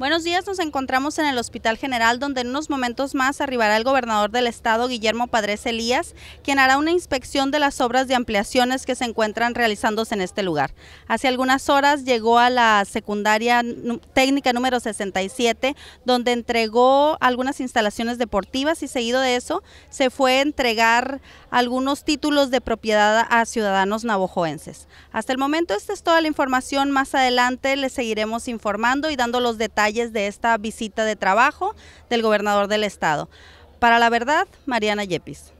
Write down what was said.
Buenos días, nos encontramos en el Hospital General donde en unos momentos más arribará el gobernador del estado, Guillermo Padres Elías, quien hará una inspección de las obras de ampliaciones que se encuentran realizándose en este lugar. Hace algunas horas llegó a la secundaria técnica número 67, donde entregó algunas instalaciones deportivas y seguido de eso se fue a entregar algunos títulos de propiedad a ciudadanos navojoenses. Hasta el momento esta es toda la información, más adelante le seguiremos informando y dando los detalles de esta visita de trabajo del gobernador del estado. Para la verdad, Mariana Yepis.